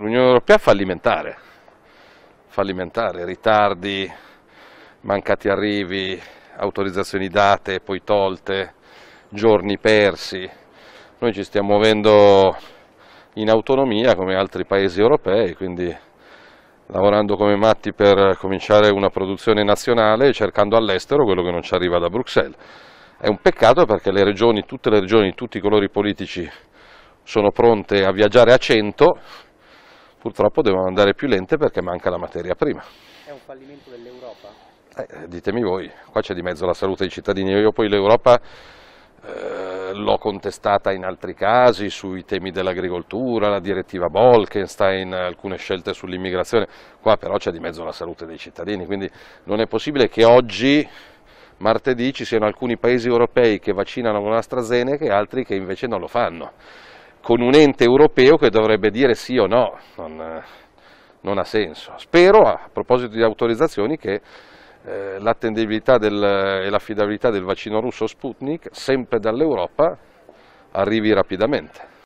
l'Unione Europea fallimentare, fallimentare, ritardi, mancati arrivi, autorizzazioni date e poi tolte, giorni persi. Noi ci stiamo muovendo in autonomia come altri paesi europei, quindi lavorando come matti per cominciare una produzione nazionale e cercando all'estero quello che non ci arriva da Bruxelles. È un peccato perché le regioni, tutte le regioni, tutti i colori politici sono pronte a viaggiare a 100 purtroppo devono andare più lente perché manca la materia prima. È un fallimento dell'Europa? Eh, ditemi voi, qua c'è di mezzo la salute dei cittadini, io poi l'Europa eh, l'ho contestata in altri casi sui temi dell'agricoltura, la direttiva Bolkenstein, alcune scelte sull'immigrazione, qua però c'è di mezzo la salute dei cittadini, quindi non è possibile che oggi martedì ci siano alcuni paesi europei che vaccinano con AstraZeneca e altri che invece non lo fanno con un ente europeo che dovrebbe dire sì o no, non, non ha senso. Spero, a proposito di autorizzazioni, che eh, l'attendibilità e l'affidabilità del vaccino russo Sputnik, sempre dall'Europa, arrivi rapidamente.